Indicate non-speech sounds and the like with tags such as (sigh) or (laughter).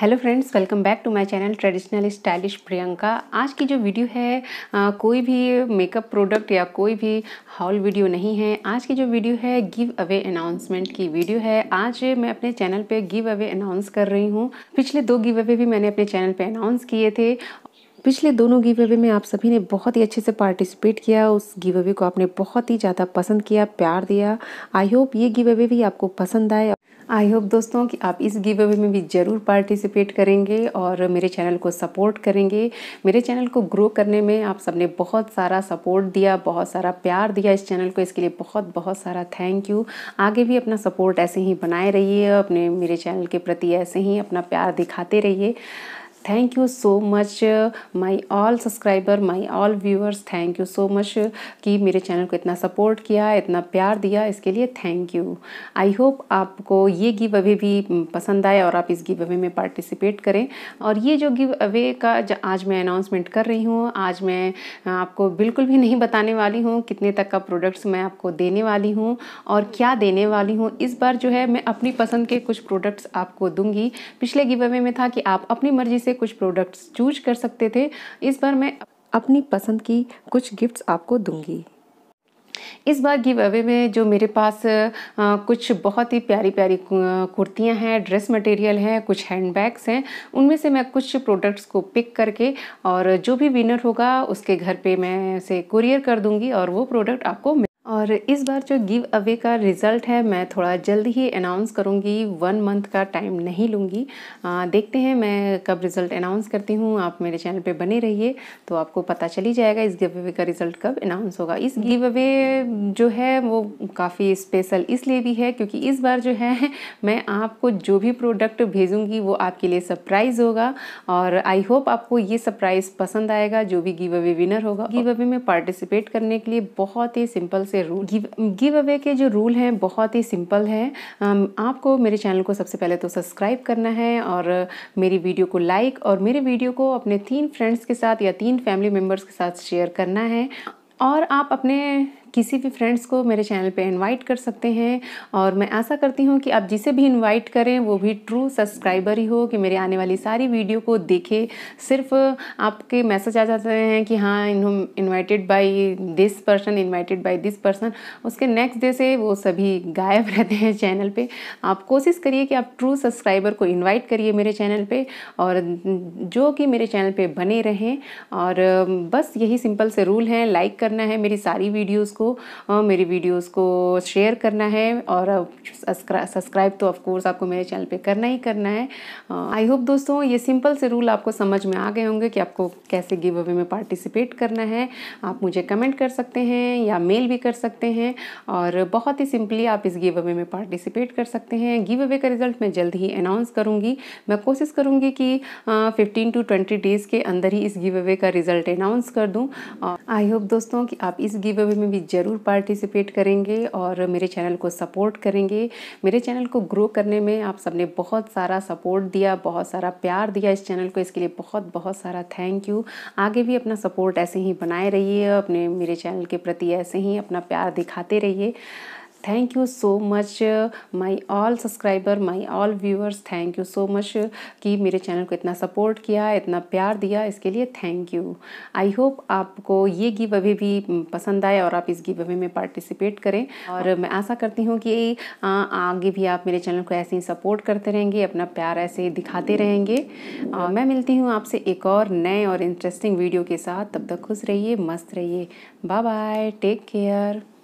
hello friends welcome back to my channel traditional stylish Priyanka आज की जो वीडियो है आ, कोई भी मेकअप प्रोडक्ट या कोई भी हॉल वीडियो नहीं है आज की जो वीडियो है गिव अवे अनाउंसमेंट की वीडियो है आज मैं अपने चैनल पे गिव अवे अनाउंस कर रही हूँ पिछले दो गिव अवे भी मैंने अपने चैनल पर अनाउंस किए थे पिछले दोनों गिव अवे में आप सभी ने बहुत ही अच्छे से पार्टिसिपेट किया उस गिव अवे को आपने बहुत ही ज़्यादा पसंद किया प्यार दिया आई होप ये गिव अवे भी आपको पसंद आए आई होप दोस्तों कि आप इस गिव अवे में भी ज़रूर पार्टिसिपेट करेंगे और मेरे चैनल को सपोर्ट करेंगे मेरे चैनल को ग्रो करने में आप सबने बहुत सारा सपोर्ट दिया बहुत सारा प्यार दिया इस चैनल को इसके लिए बहुत बहुत सारा थैंक यू आगे भी अपना सपोर्ट ऐसे ही बनाए रहिए अपने मेरे चैनल के प्रति ऐसे ही अपना प्यार दिखाते रहिए thank you so much my all subscriber my all viewers thank you so much कि मेरे चैनल को इतना सपोर्ट किया इतना प्यार दिया इसके लिए थैंक यू आई होप आपको ये गिव अवे भी हम्म, पसंद आए और आप इस गिव अवे में पार्टिसिपेट करें और ये जो गिव अवे का आज मैं अनाउंसमेंट कर रही हूँ आज मैं आपको बिल्कुल भी नहीं बताने वाली हूँ कितने तक का प्रोडक्ट्स मैं आपको देने वाली हूँ और क्या देने वाली हूँ इस बार जो है मैं अपनी पसंद के कुछ प्रोडक्ट्स आपको दूंगी पिछले गिव अवे में था कि आप अपनी मर्ज़ी से कुछ प्रोडक्ट्स चूज कर सकते थे इस बार मैं अपनी पसंद की कुछ गिफ्ट्स आपको दूंगी इस बार गिव अवे में जो मेरे पास कुछ बहुत ही प्यारी प्यारी कुर्तियां हैं ड्रेस मटेरियल हैं कुछ हैंड बैग्स हैं उनमें से मैं कुछ प्रोडक्ट्स को पिक करके और जो भी विनर होगा उसके घर पे मैं उसे कुरियर कर दूंगी और वो प्रोडक्ट आपको और इस बार जो गिव अवे का रिज़ल्ट है मैं थोड़ा जल्द ही अनाउंस करूँगी वन मंथ का टाइम नहीं लूँगी देखते हैं मैं कब रिज़ल्ट अनाउंस करती हूँ आप मेरे चैनल पे बने रहिए तो आपको पता चली जाएगा इस गिव अवे का रिज़ल्ट कब अनाउंस होगा इस गिव अवे जो है वो काफ़ी स्पेशल इसलिए भी है क्योंकि इस बार जो है (laughs) मैं आपको जो भी प्रोडक्ट भेजूँगी वो आपके लिए सरप्राइज़ होगा और आई होप आपको ये सरप्राइज़ पसंद आएगा जो भी गिव अवे विनर होगा गिव अवे में पार्टिसिपेट करने के लिए बहुत ही सिंपल से से रूल गिव गिव अवे के जो रूल हैं बहुत ही सिंपल हैं आपको मेरे चैनल को सबसे पहले तो सब्सक्राइब करना है और मेरी वीडियो को लाइक और मेरे वीडियो को अपने तीन फ्रेंड्स के साथ या तीन फैमिली मेम्बर्स के साथ शेयर करना है और आप अपने किसी भी फ्रेंड्स को मेरे चैनल पे इनवाइट कर सकते हैं और मैं आशा करती हूँ कि आप जिसे भी इनवाइट करें वो भी ट्रू सब्सक्राइबर ही हो कि मेरे आने वाली सारी वीडियो को देखे सिर्फ आपके मैसेज आ जाते हैं कि हाँ इन्हों invited by this person invited by this person उसके नेक्स्ट डे से वो सभी गायब (laughs) रहते हैं चैनल पर आप कोशिश करिए कि आप ट्रू सब्सक्राइबर को इन्वाइट करिए मेरे चैनल पर और जो कि मेरे चैनल पर बने रहें और बस यही सिंपल से रूल है लाइक करना है मेरी सारी वीडियोज़ को मेरी वीडियोस को शेयर करना है और सब्सक्राइब तो ऑफकोर्स आपको मेरे चैनल पे करना ही करना है आई होप दोस्तों ये सिंपल से रूल आपको समझ में आ गए होंगे कि आपको कैसे गिव अवे में पार्टिसिपेट करना है आप मुझे कमेंट कर सकते हैं या मेल भी कर सकते हैं और बहुत ही सिंपली आप इस गिव अवे में पार्टिसिपेट कर सकते हैं गिव अवे का रिजल्ट मैं जल्द ही अनाउंस करूँगी मैं कोशिश करूँगी कि फिफ्टीन टू ट्वेंटी डेज़ के अंदर ही इस गिव अवे का रिज़ल्ट अनाउंस कर दूँ आई होप दोस्तों कि आप इस गिव अवे में भी ज़रूर पार्टिसिपेट करेंगे और मेरे चैनल को सपोर्ट करेंगे मेरे चैनल को ग्रो करने में आप सबने बहुत सारा सपोर्ट दिया बहुत सारा प्यार दिया इस चैनल को इसके लिए बहुत बहुत सारा थैंक यू आगे भी अपना सपोर्ट ऐसे ही बनाए रहिए अपने मेरे चैनल के प्रति ऐसे ही अपना प्यार दिखाते रहिए thank you so much my all subscriber my all viewers thank you so much कि मेरे चैनल को इतना सपोर्ट किया इतना प्यार दिया इसके लिए थैंक यू आई होप आपको ये गिव अवे भी पसंद आए और आप इस गिव अवे में पार्टिसिपेट करें और मैं आशा करती हूँ कि आगे भी आप मेरे चैनल को ऐसे ही सपोर्ट करते रहेंगे अपना प्यार ऐसे ही दिखाते रहेंगे और मैं मिलती हूँ आपसे एक और नए और इंटरेस्टिंग वीडियो के साथ तब तक खुश रहिए मस्त रहिए बाय बाय टेक केयर